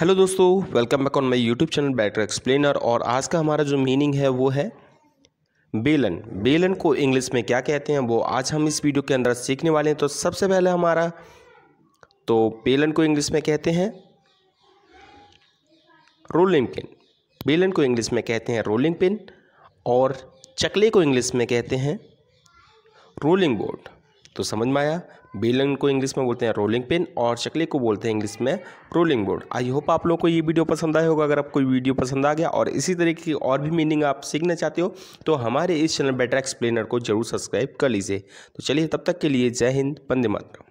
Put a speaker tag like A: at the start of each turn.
A: hello दोस्तों welcome back on my YouTube channel better explainer और आज का हमारा जो मीनिंग है वो है बेलन बेलन को इंग्लिश में क्या कहते हैं वो आज हम इस वीडियो के अंदर सीखने वाले हैं तो सबसे पहले हमारा तो बेलन को इंग्लिश में कहते हैं रोलिंग पिन बेलन को इंग्लिश में कहते हैं रोलिंग पिन और चकले को इंग्लिश में कहते हैं रोलिंग बोर्ड तो समझ में आया बेलन को इंग्लिश में बोलते हैं रोलिंग पिन और चकले को बोलते हैं इंग्लिश में रोलिंग बोर्ड आई होप आप लोगों को ये वीडियो पसंद आया होगा अगर आपको वीडियो पसंद आ गया और इसी तरीके की और भी मीनिंग आप सीखना चाहते हो तो हमारे इस चैनल बेटर एक्सप्लेनर को जरूर सब्सक्राइब कर लीजिए तो चलिए तब तक के लिए जय हिंद पंदे मातरम